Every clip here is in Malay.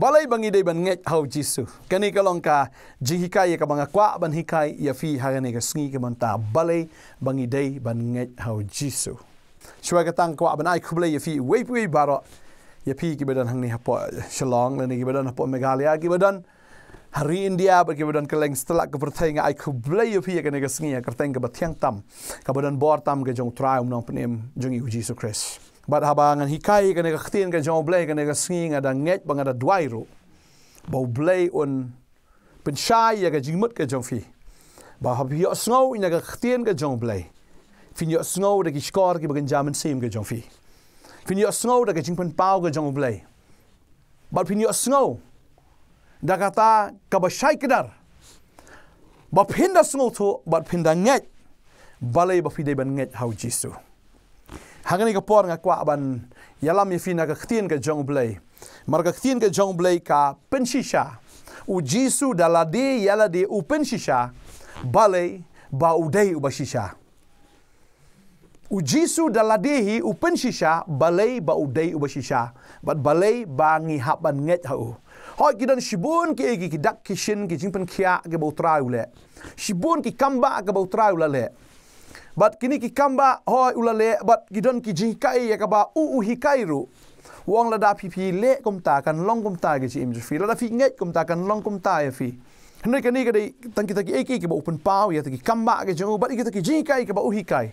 Balay bang iday ban ngay hao jisu. Kani kalong ka jihikay ya ka mga kwa ban hikay ya fi harani ka sungi ka manta. Balay bang iday ban ngay hao jisu. Shwa ka tang kwa ban ay kublay ya fi wei pui baro. Ya fi kibadan hang ni hapo eh, shalong. Lani kibadan hapo megalia kibadan. Hari India berkibadan keleng setelah kepertai ngai aku beli yupi ya kena kesengi ya kertai ngai batiang tam. Kabadan bor tam ke jong trai umnong penim jongi uji su kris. So bat habangan hikai kan ega ketin kan jom blay kan ega singing ada ngej bang ada duairu bau blay un pencai ya kan jimut kan jom fi bah hab yo snow ina ga ketin kan jom blay fin yo snow de ki skor ki bagen jam sim kan jom fi fin yo snow de ki jing pen pau kan jom blay bat fin yo snow da kata ka ba shai kedar ba pinda snow to bat pinda ngej balai ba fi de ban ngej hau jisu hangani ka por nga kwa ban yalam yifina ka khtien ka jong blay mar ka khtien ka jong blay ka pensisha u jisu dala de u pensisha bale ba u dei u bashisha u jisu dala hi u pensisha bale ba u dei u bashisha bat bale ba ngi haban ngej ha u hoi kidan shibun ke ki dak kishin ki jingpan kia ke bautrai ule shibun ki kamba ke bautrai ule le bat kini ki kamba hoi ulale bat gidon ki jing ya kaba u u hi kairu wong lada pi pi le kum kan long kum ta ge ji im fi lada fi nge kum kan long kum ta ya fi hne ka ni ga dei tan ki ta ki ki ba open pau ya ta ki kamba ge jo bat ki ta ki jing ka ba u hi kai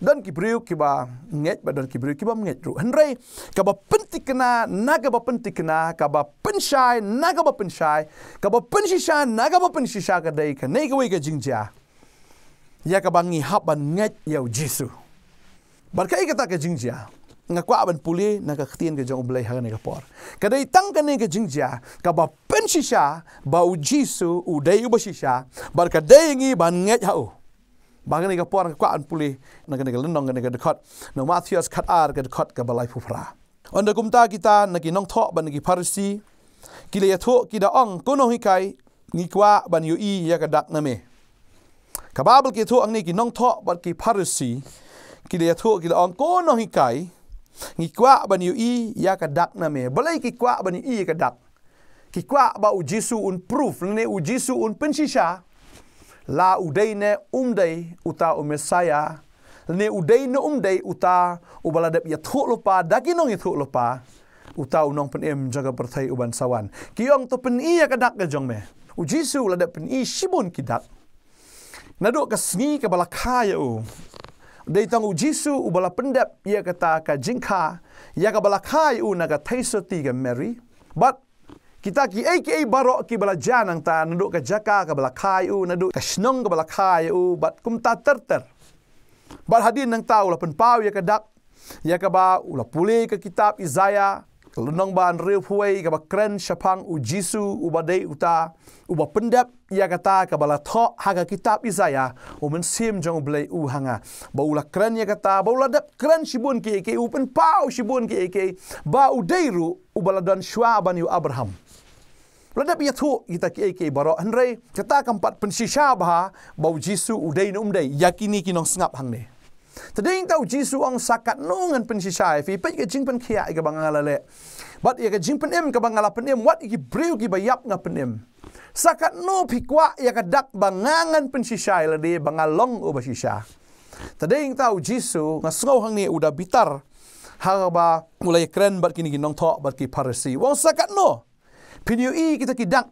dan ki priu ki ba nge ba dan ki priu ki ba nge ru henrei ka ba pentik na na ka ba pentik na ka ba penshai na ka ba penshai ka ba penshisha na ka ba penshisha ka dei ka nei ka wi ka jing ya ka bangi hap ban ngat yau Jesu. Bar kai kata ke jingjia, nga kwa ban puli na ka khtien ke jong blai hagane ka por. Kadai i tang ka ne ke jingjia, ka ba pen shisha ba u Jesu u dai ba shisha, bar ka dai ban ngat yau, Bang ne ka por nga kwa ban puli na ka ne ka lenong ka ne ka dekot. kat ar ka dekat ka balai pupra. Onda kumta kita na ki nong tho ban ki parisi. Kile yatho kida ong kono hikai ngi kwa ban yu i ya ka dak na kababal ki thu angni ki nong tho bal ki pharisi ki le thu ki ong ko no hi kai ngi kwa ban yu i ya ka dak na me balai ki kwa ban yu i ya ka dak ki kwa ba u jisu un proof ne u jisu un pensisha la u dei ne um dei uta u mesaya ne u dei ne um dei uta u baladap ya thu lo pa daki nong ya thu lo pa uta u nong pen em jaga pertai uban sawan ki ong to pen i ya ka dak ka jong me u jisu la dap pen i shibun ki dak Nado ke sengi ke bala kaya u. Dei tang u jisu u bala pendap ia kata ke jingka. Ia ke bala kaya u naga taisoti ke meri. But kita ki ai ki barok ki bala janang ta nado ke jaka ke bala kaya u. Nado ke senong ke bala kaya u. But kum ta terter. But hadin nang tau lapan penpau ia ke dak. Ia ke ba ula pulih ke kitab Isaiah. Lenong ban riu puai kaba kren shapang u jisu u badai uta u ba pendap ia kata kaba la tho haga kitab isaya u men sim jong blai u hanga ba ula kren ia kata ba ula dap kren sibun ke ke u pen pau shibun ke ke ba u deiru u bala dan shwa ban yu abraham Lada biya tu kita ke ke baro hendrei kata kempat pensisha bah bau jisu udai num dai yakini kinong sengap hang ni. Tading tau Jesu ang sakat nungan pen si Shai. Fi pet ke jingpen kia ike bangalale. Bat ike jingpen em ke bangalapen em. Wat ike brew ki bayap nga pen em. Sakat no pikwa ya dak bangangan pen si Shai. Lade bangalong uba si Shai. Tading tau Jesu nga hang ni udah bitar. Haraba mulai keren bat kini ginong tok bat ki parisi. Wong sakat no. Pinyu i kita kidak.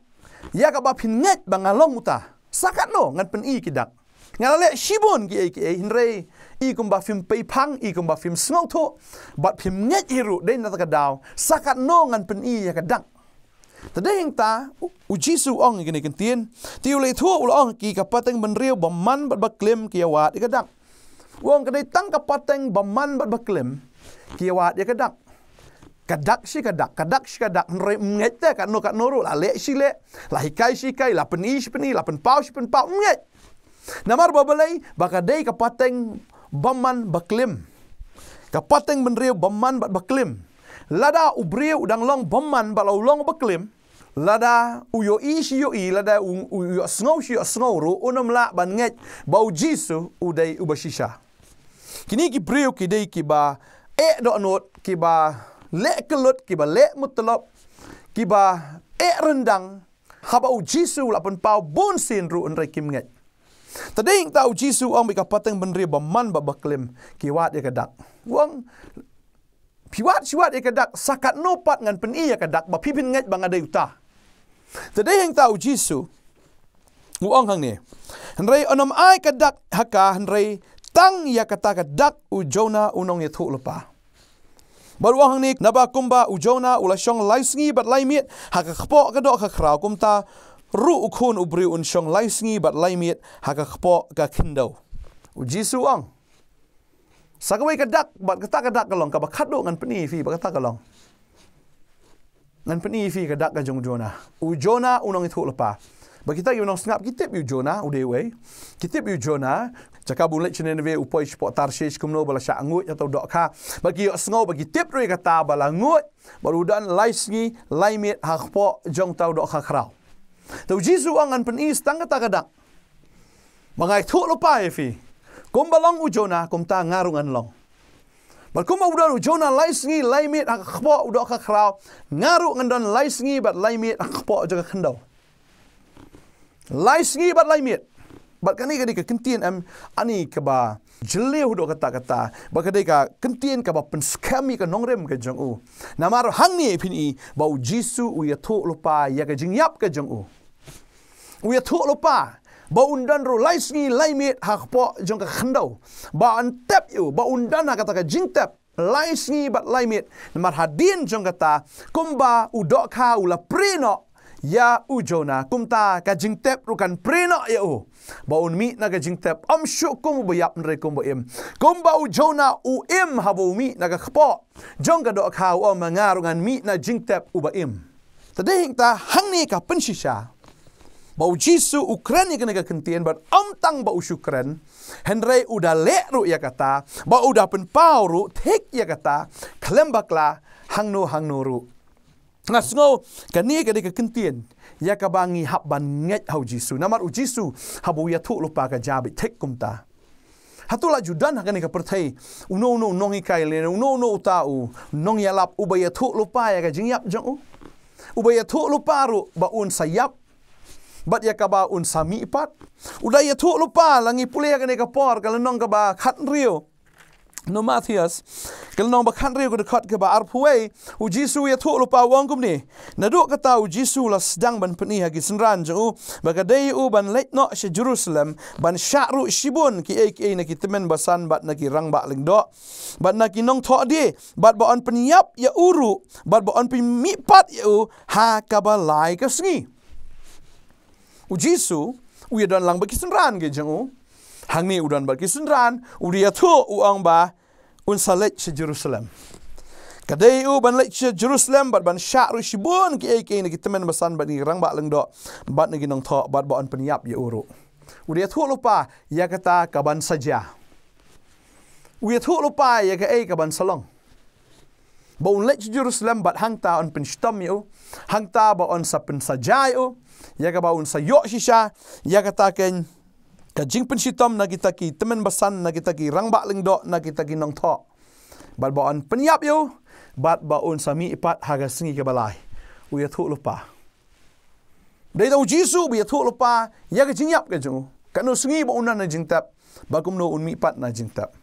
Ya ka ba pinget bangalong uta. Sakat no ngan pen i kidak. Ngalale shibon ki ai ki hinrei i kumba fim pei pang i kumba fim snow to but pim nget hiru de na ka dau saka no ngan pen i ya kadang, dang ta de ta u jisu ong ngi ken tien ti u le tho u ong ki ka pateng ben riu ba man ba ba klem ki wa de ka wong ka de tang ka pateng ba man ba ba klem ki wa de ka kadak si kadak kadak si kadak nre mngete ka no ka noru la le si le la kai si kai la penis penis la pen paus pen paus mngete namar babalai bakadai ka pateng baman baklim. Kapateng menriu baman bat baklim. Lada ubriu udang long baman balau long baklim. Lada uyo isi yo i lada uyo snow shi snow ro unam la ban ngej bau jisu udai ubashisha. Kini ki priu ki dei ki ba e do not ki ba le kelot ki ba le mutlop ki ba e rendang haba u jisu lapun pau bon sin ru unrekim ngej. Tadi yang tahu Jisu ang bika pateng benri baman ba baklim kiwat ia kedak. Wang piwat siwat ia kedak sakat nopat dengan peni ia kedak ba pipin ngat bang ada yuta. yang tahu Jisu Uang hang ni. Henry onom ai kedak haka Henry tang ia kata kedak ujona Jonah unong yetu lepa. Baru hang ni nabakumba ujona u Jonah ula syong lai sngi bat lai mit haka kepok kedok ka kraw kumta ru ukhun ubri un shong lai singi bat lai miet haka khpo ka khindo u jisu ang sagwai ka dak bat kata ka dak kalong ka bakat ngan peni fi bat kata kalong ngan peni fi ka dak ka jong jona u jona unong itu lepa ba kita yu nong sngap kitip u jona u de wei kitip u jona Jika bulat cina nabi upoi cepat tarsis kumno bala angut atau ya dokha bagi yo sengau bagi tip rui kata bala ngut baru dan laisngi laimit hakpo jong tau dokha kerau Tau jizu angan pen is tangga takadak Mangai thuk lupa efi. Kum balong ujona kum ta ngarungan long. Bal kum udan ujona laisngi laimit ak khbo udok ka kraw. Ngaru ngandon laisngi bat laimit ak khbo jaga kendau. Laisngi bat laimit. Bal kani kani ka kentien am ani ka ba jelle hudok kata kata. Bal kani ka kentien ka ba pen skami ka nongrem ka jong u. Namar hangni efi ni e bau jisu uya thuk lupa ya ka jing yap ka u. Uya thuk lupa. Ba undan ru lai sungi lai mit hak po jong ka khandau. Ba an tap yu ba undan ha kata ka jing tap lai sungi bat lai mit mar hadin jong kata kumba u dok ka u la preno ya u jona kumta ka jing tap ru kan preno ya u. Ba un mi na ka jing tap am syuk kum bu yap nre kum bu im. Kumba u jona u im ha bu mi na ka khpo jong ka dok ka u mangarungan mi na jing tap u ba im. Tadi ta hang ni ka pensisha bau Jisu Ukraine kena ke kentian bar amtang bau syukran Henry udah lekru ya kata bau udah pen pauru tek ya kata kelembakla hangno hangnuru ngasngo kani kada ke kentian ya kabangi hab ban hau Jisu namar u Jisu habu ya tu lupa ke jabit tek kumta Hatu la judan ha kani pertai uno uno nongi kai le uno uno utau nong yalap ubaya thu lupa ya ka jingyap jong u ubaya thu lupa ru ba sayap bat ya kaba un sami ipat udah ya tu lupa langi pulih akan ya kapor kalau nong kaba khan rio no Matthias kalau nong bakhan rio kuda khat kaba arpuai u Jisu ya tu lupa wangkum ni naduk kata u Jisu la sedang ban penih ha lagi senran jauh bagadai u ban leit nok se Jerusalem ban syakru shibun ki ei ki ei naki temen basan bat naki rang bak ling dok bat naki nong tok di bat baon penyap ya uru bat baon pimipat ya u ha kaba lai kesengi ujisu uya dan lang baki sunran ge jengu hang udan baki sunran uria ya tu uang ba unsalat salet se jerusalem kadai u ban lek se jerusalem bat ban syaru shibun ke ke ni kita men basan ban irang bak lengdo bat ngi nong tho bat ba an penyap ye uru uria tu lupa ya kata kaban saja uria tu lupa ya ke ai kaban salong Bawang lech Jerusalem bat hangta on penshtam yu. Hangta ba on sa pensajay yu yaga ba unsa yo shisha yaga ta ken ka jingpen sitom na kita ki temen basan na kita ki rangba lingdo na kita ki nong tho bal ba penyap yo bat ba unsa ipat haga singi ke balai u ya lupa dei dau jisu bi ya thu lupa yaga jingyap ke jung kanu singi ba unna na jingtap ba kum no un mi ipat na jingtap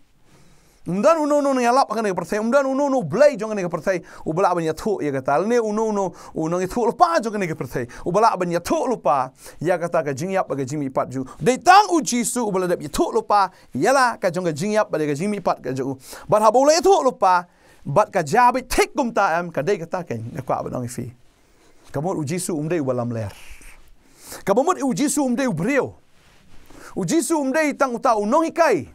Undan uno uno yang lap kan percaya. Undan uno uno belai jangan yang percaya. Ubala abang yang tuh kata. Alni uno uno uno itu lupa jangan yang percaya. Ubala abang yang lupa. ia kata ke apa yap mi pat ju. Dei tang u jisu ubala dap yang lupa. Yalah lah jangan jing apa bagai jing mi pat ke ju. Bar itu lupa. Bat ke jabi tek gum ta am ke dei kata ke nak kuat abang ifi. Kamu uji su umdei ubalam ler Kamu uji su umdei ubrio. uji su umdei tang utau nongikai. kai.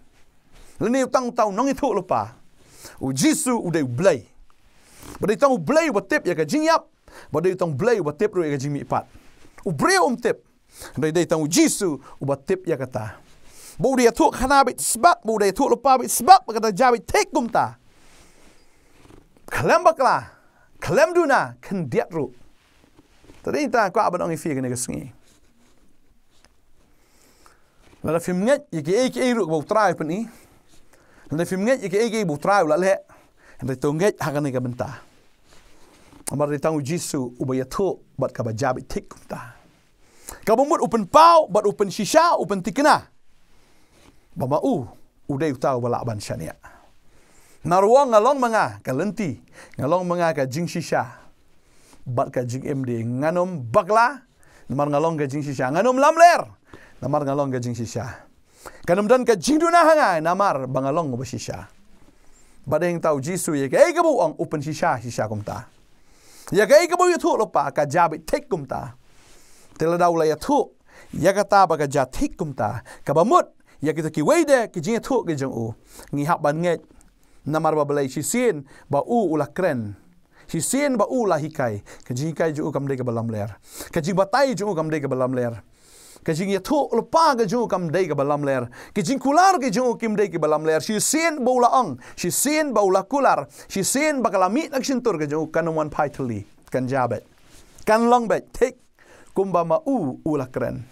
Lini utang tau nong itu lupa. U Jisu udah blay. Bade tong blay watip ya ke jing yap. Bade tong blay watip ro ya ke jing mi pat. U bre om tip. Bade dai tong Jisu u watip ya kata. Bau dia tuk kana bit sebab bau dia tuk lupa bit sebab kata jawi tek gum ta. Kalem bakla. Kalem duna kendiat ro. Tadi ta kwa abang ngi fi ke nege sngi. Lala fimnet yike ek ek ro bau trai pun ni. Lain film ngaji ke ege ibu trau la leh. Hendak tu ngaji hakan ni kebenta. Amar di tangguh Jisu ubaya tu bat kabar jabit tik kumta. Kabar mut upen pau bat upen sisha, upen tikna. Bama u udah tahu balak ban syaniak. Naruang ngalong menga kalenti Ngalong menga kajing sisha, shisha. Bat ke MD nganom bagla, Namar ngalong kajing sisha. Nganom lamler. Namar ngalong kajing sisha. Kanamdan ka jingdu na hanga namar bangalong ba shisha. Bada yung tao jisu ye ya ka ay kabu ang upan shisha shisha kumta. Ya ke? ay kabu yutu ya lupa ka jabi tek kumta. Tila daw la yutu ya ka taba ka jat tek kumta. Kabamut ya kita ki wede ki jing yutu ya ki jang u. Ngi hap ban ngay namar ba balay shisin ba u ula kren. Shisin ba u la hikai. Kajing kai ju u kamdega balam ler. Kajing batai ju u kamdega balam ler kajing yatu lupa ke jung kam dai ke balam ler kajing kular ke jung kim dai ke balam ler si sin baula ang si sin baula kular si sin bakalami nak sintur ke jung kanuman paitali kan, kan jabet kan long bet tek kumba ma u ulakren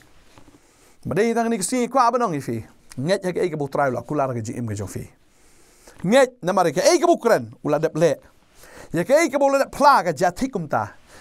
madai tang ni ke sin kwa banong ifi ngat ke ke butra ula kular ke jim ke jung fi ngat na mari ke ke bukren ula dep le ya ke ke bula plaga jatikum ta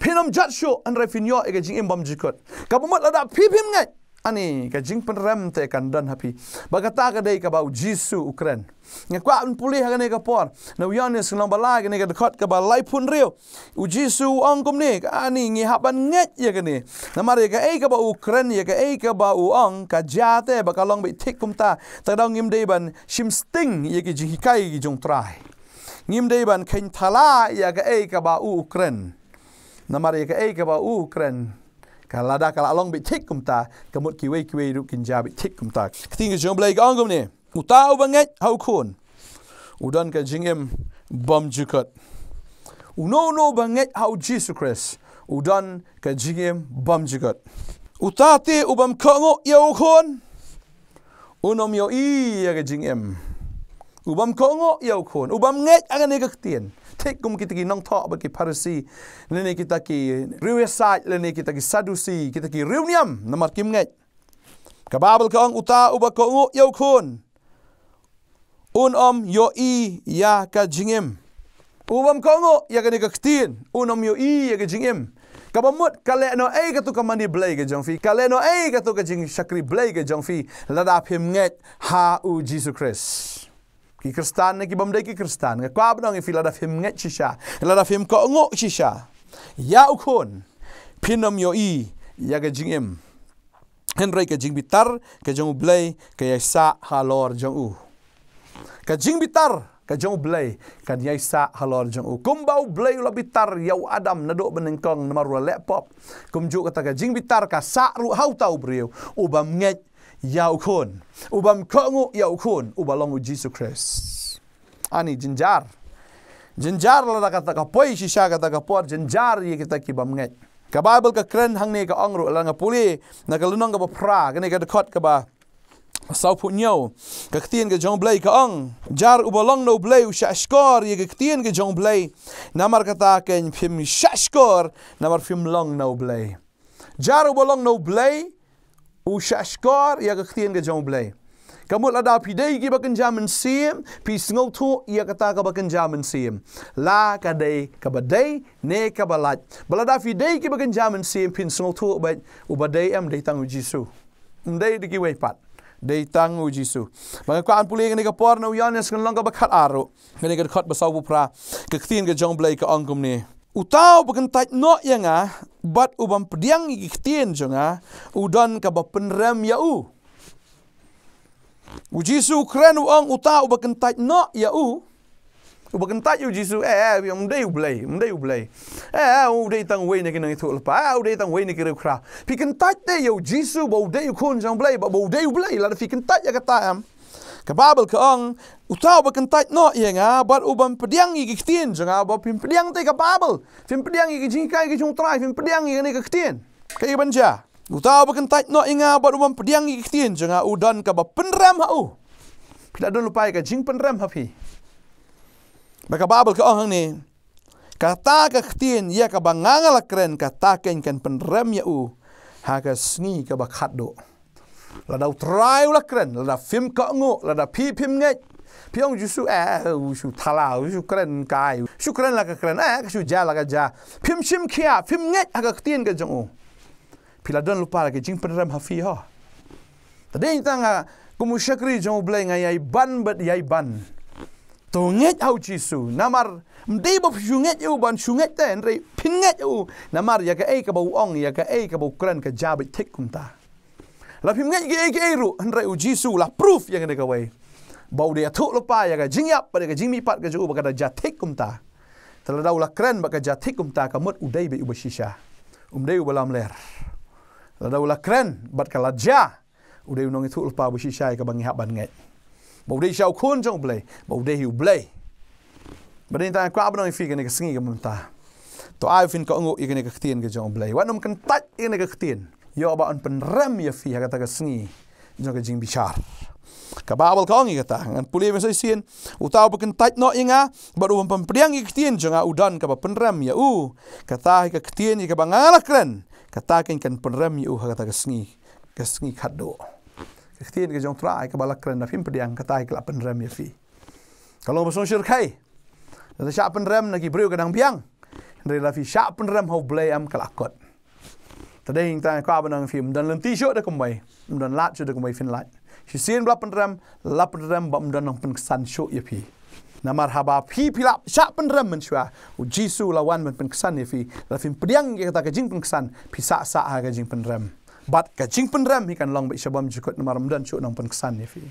phenom jat sho an ra yo e ga jing im bam jikot ka bu mat la ani ka jing pan te kan dan happy ba ka ta ka dei ka bau jisu ukren nga kwa an puli ha ne ka por na u yanes ngam ba la ga ne pun rio u jisu ang kom ne ani ngi ha ban ngat ye ka ne na mar ye ka ei ka ba ukren ye ka ei ka ba u ang ka long bi tik kum ta ta dong im shim sting ye ki ji hikai ki jong trai ngim dei ban thala ya ka ei ka ukren namar ye ka ei ka kan ba u kren ka lada ka along bi tik kum ta ya ka mut ki wei ki wei ru kin jabi tik kum ta kting jo blai ga ngum ne u ta u bang ha u khun u dan ka jing em bom ju kat u no no bang ha u jesus christ u dan ka jing em bom ju kat u ta te u bam ka ngo ye u khun u nom yo i ya ka jing em u bam ka ya ngo ye u khun u bam nge a ga ne ka ktien tek gum kita ki nong thok ba parisi le ne kita ki riwe sai le ne kita ki sadusi kita ki riuniam namar kim ngai ka babel ka ang uta uba ko ngo yau khun un om yo i ya ka jingem ubam ko ngo ya ka ni ka ktin un om yo i ya ka jingem ka ba mut ka le no ai ka tu ka mani blai ka jong fi ka le no ai ka tu ka jing shakri blai ka jong fi la da phim ngai ha u jesus christ ki kristan ne ki bomde ki kristan ne kwa bnong i fila da fim nge chisha la da fim ko ngo chisha ya ukon pinom yo i ya ga jingem hen rei ka jing bitar ka jong blai ka ya sa halor jong u ka ha jing bitar ka jong blai ka ya sa halor jong u kum bau blai lo bitar ya adam na do benengkong na maru le pop kum ju ka ta jing bitar ka sa ru hau tau breu u bam ngech yaukun ubam kongu yaukun ubalongu jisu kris ani jinjar jinjar la kata ka poi si sha kata ka por jinjar ye kita ki bam ngai ka bible ka kren hang ne ka angru la nga puli na ka lunong ka ba pra ka ne ka kot ka ba sau pu nyo ka ktien ka jong blai ka ang jar ubalong no blai u sha skor ye ka ktien ka jong blai na mar kata ken phim sha skor na mar phim long no blai jar ubalong no blai u shashkar ya ke khtien lah ke jong blay kamu la da pi dei ki ba kan jam sim pi ngau tu ya kata ka ba kan jam sim la ka dei ka ba dei ne ka ba la ba la da fi dei ki ba kan jam sim pi ngau tu ba u ba dei am dei tang u jisu dei di ki wei pat dei tang u jisu ba ka an puli ni ka por na u yanes kan longa ba kat aro ni ka khat ba sau bu pra ka khtien ke jong blay ka angkum ni utau bukan tak nak ya nga ah, bat ubang pediang ikhtien jo nga ah, udon ka ba penrem ya u u jisu kren u ang utau bukan tak nak ya u u bukan tak u jisu eh eh yang dei u blai um dei u blai eh eh u dei tang ni nakin itu lepa eh u dei tang wei nakin kra pikan tak dei u jisu bau dei u kun jang blai ba bau dei u blai la fikan tak ya kata am kababel ke ang utau ba kentay no ye nga bar uban pediang i gitin jenga ba pim pediang te kababel pim pediang i gitin kai gitin utrai pim pediang i ne gitin ka i banja utaw ba kentay no inga bar uban pediang i gitin jenga udan ke ba penrem hau kita don lupa ka jing penrem hapi ba kababel ka ang ni Kata kaktin ya ke kabangangalakren kata kenken penrem ya u ha ke ni kabakhadok la da trai la kren la film ka ngo la da phi phim nge piong ju su a u su thala u su kren kai su kren la ka kren a ka su ja la ka ja phim sim khia phim nge a ka tien ka jong u pila don lu pa la ke jing pen ram ha fi ho ta de ta nga ku mu shakri jong u blai nga yai ban bat yai ban to nge au ji su namar mdei bo phu nge u ban su nge ten re phin nge u namar ya ka ei ka bo ong ya ka ei ka bo kren ka ja bi tik kum ta Lepih phim ngai ge ge ru han rai u jisu la proof yang ada kawai bau dia tok lupa ya ga jing pada ga jing mi pat ga jeu bakada jatik kum ta tala lah keren kran baka jatik kum ta kamut udai be ubah shisha um ubah lam ler la daula lah kran bat kala udai unong itu lupa ubah shisha ka bangi hab ban ngai bau dei shau kun jong blai bau dei u blai bade ta kwa abno fi ga ne ga singi ga mun ta to ai fin ka ngo i ga ne ga ktien ga jong blai wanum kan tat i ga yoba an penrem ye ya fi kata ke sengi jo ke jing bichar ka babel kong kata ngan puli mesa sin utau beken tait no inga baru um pempriang iktien jo nga udan ka penrem ye ya u kata ke ktien ye ka bangala kren kata ken kan penrem ye ya u kata ke sengi ke sengi kado ktien ke jong trai ka bala kren na fim priang kata ke la penrem ye fi kalau mesong syirkai Dan siapa penrem nak ibriu kadang biang. Dari siapa penrem hau blayam kelakon ta dei ta ka ba nang fim dan lan ti sho da kumai dan lat sho da kumai fin lat shi sin bla pan ram la pan ram ba dan nang pan san sho ye pi na marhaba pi pi la sha pan ram men shwa u jisu la wan men pan san ye fi la fim priang ye ta ka jing pan san pi sa sa ha ka jing pan ram bat ka jing pan ram hi kan long ba shabam ji kot na maram dan sho nang pan san ye fi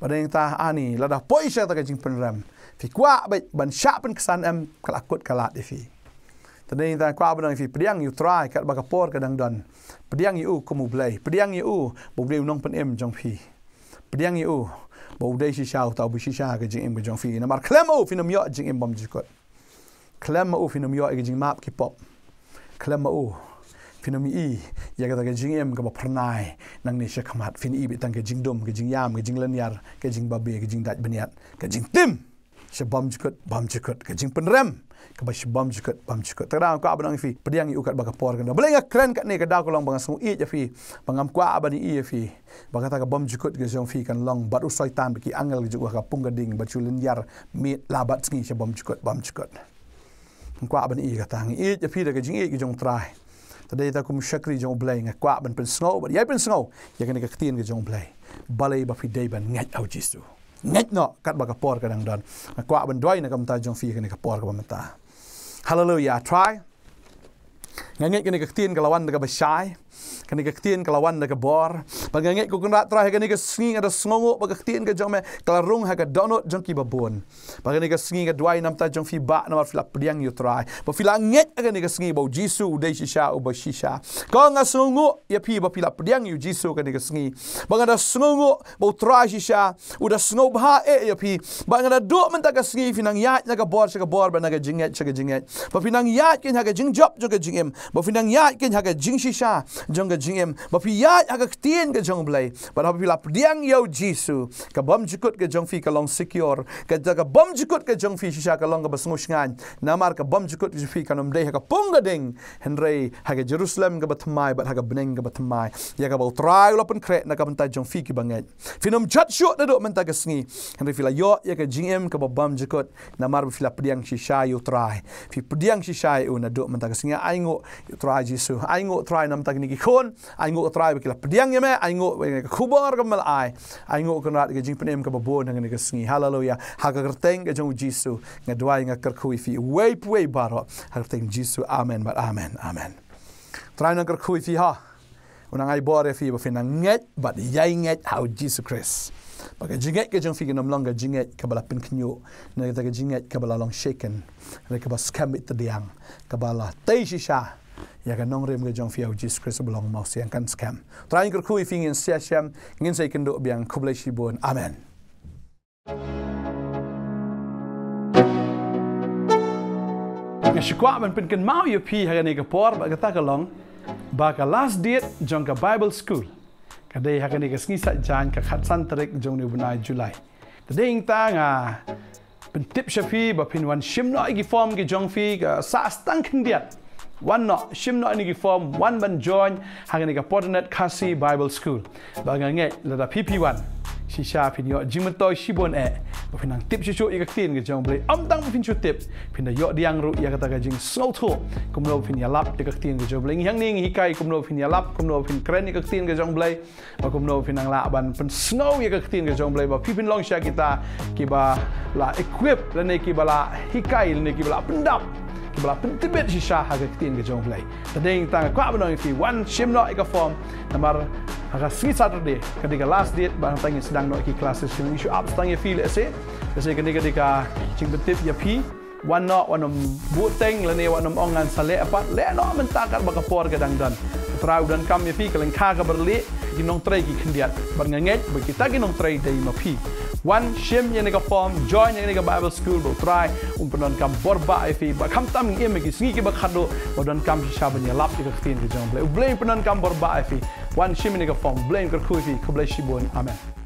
ba dei ta ani ha la da poi sha ta ka jing pan ram fi kwa ba ban sha pan san em kala kot kala de fi ตอนนี้ตอกวาบันฟีเปียงอยู่ตรายกับบกระปอร์กัะดังดอนเปียงอยู่กมูเบลเปียงอยู่บุเรียนงเป็นเอ็มจงพีเปียงอยู่บุเดชิชาวตาบุชิชากจิงเอ็มกับจงฟีนั่นหมายคลมอฟินมยอจิงเอ็มบอมจิกดคลมอฟินมยอกจิงมาบกิปปคลมอฟินมีอยากจะกจิงเอ็มกับบพรนายนังนชคมัดฟินอีบิตั้งกจิงดมกจิงยามกจิงเลนยาร์กจิงบาเบกจิงดัดบเนียกจิงติมเชบอมจิกดบอมจิกดกจิงเป็นเรม ka ba shibam jukat bam jukat tara ko abana fi priang yukat ba por ganda bele nga kren ka ne ka da ko long banga sumu ya, fi bangam ko abani iya fi ba ka ta ka bam jukat ge jong fi kan long batu soy tam ki angal ge jukwa ka punga ding ba mi labat ngi che bam jukat bam jukat ko abani iya ka tang iya fi da ge jing iya ge jong trai tada ita kum shakri jong blai nga kwa ban pen snow ba ya pen snow ya ka ne ka ktien ge jong blai balai ba fi dai ban ngai au jisu งั้นเนาะกัดบักกระปอร์กันดังดอนกว่าบันด้วยนะกัมตาจงฟีกันในกระปอร์กับมันตาฮาเลลูยาทรายงั้นเงี้ยกันในกระตีนกับละวันกับบัชชาย kini ke ketin ke lawan ke bor pengangit ku kena terakhir kini ke sengi ada sengonguk pagi ketin ke jomai eh, kelarung ke donut jom ki babun pagi ke sengi ke duai nam ta fi bak nama fila pediang yu terakhir pa fila ngit eh, ke sengi bau jisu udai shisha u bau shisha kau nga sengonguk ya pi bau fila pediang yu jisu kini ke sengi pagi ada sengonguk bau terakhir shisha udah sengonguk bha e ya pi pagi ada duk minta ke sengi nang yat ke bor ke bor bana ke jingit ke jingit pa yat kini ha ke jingjop jok ke jingim pa finang yat kini ha ke jingshisha jok ke jingim ba pi ya ha ktien ke jong blai ba ba la priang yo jisu ka bom jukut ke jong fi ka long secure ka ja bom jukut ke jong fi shi sha ka long ba smush ngan na mar ka bom jukut ke fi ka nom dei ka pong ga ding hen ha ke jerusalem ga ba thmai ba ha ka bneng ga ba thmai ya ka ba trai lo pen kre na ka ta jong fi ki ba fi nom chat shot da do men ta sngi hen fi la yo ya ke jingim ka bom jukut na mar ba fi la priang shi sha yo try, fi priang shi sha yo na do menta ta ga sngi ai ngo try jisu ai ngo trai nam ta ni ki khon ai ngok trai bikila pediang ye me ai ngok ngai kubor ke mel ai ai ngok kena ke jing penem ke babo nang ngai kesngi haleluya haga kerteng ke jong jisu ngai doai ngai kerkui fi wei wei baro haga kerteng jisu amen bat amen amen trai nang kerkui fi ha unang ai bore fi ba finang ngai bat yai ngai how jisu chris Baga jinget ke jeng fi ginom longa jinget ke bala pin kenyu jinget ke long shaken ne ke bas kambit te diang ke bala tei shisha ya kan nong rem ge jong fiau jis kris belong mau siang kan scam try ngur kui fing in sia sham ngin sai kendo biang kubla bon. amen Ya shikwa man pin kan mau yu pi ha ga ne ga por ba ga ta long ba ka last date jong ka bible school ka dei ha ga ne ga sngi sa jan ka khat san trek jong ne bunai july the ding ta nga pin tip shapi ba pin wan shim no i gi form ge jong fi ga sa stank ndiat wan no shim no ni gi form wan ban join hang ni ga portnet kasi bible school ba nga nge la da pp1 si sha phin yo jim toy shibon e ba phin tip chu chu i ga tin ga jong ble am dang phin chu tip phin da yo diang ru ya ga ta ga jing so tho kum no phin ya lap i ga tin ga jong ble yang ning hi kai kum no phin ya lap kum no phin kren i ga tin ga jong ble ba kum no phin ang la ban phin snow i ga tin ga jong ble ba phin long sha kita ki ba la equip la ne ki ba la hi kai ne ki ba la pendap tu bala pinti bet si shah haga kiti inga jong lay. Tadeng tanga kwa abunong iti wan shim no ika form namar haga sri Saturday kadika last date ba nang tangi sedang no iki classes shim isu abs tangi feel ese. Ese kadika kadika ching betip ya pi wan no wan om buteng lene wan om ongan sale apat le no men takar baka por gadang dan. Trau dan kam ya pi kaleng kaga berli ginong trai ki kendiat bar ngenget bagi tagi nong trai dai ma pi. วันชิมยังในกับฟอร์มจอยยังในกับไบเบิลสกูลดูทรายอุปนันกับบอร์บ้าไอฟีบักคำตั้มยังเอ็มกิสกี้กับขัดดูบอร์ดันกับชิชาบันยาลับอีกทีนึงจะจังเลยอุปเลยอุปนันกับบอร์บ้าไอฟีวันชิมยังในกับฟอร์มเบลย์กับคุยฟีคุเบลย์ชิบุนอเมน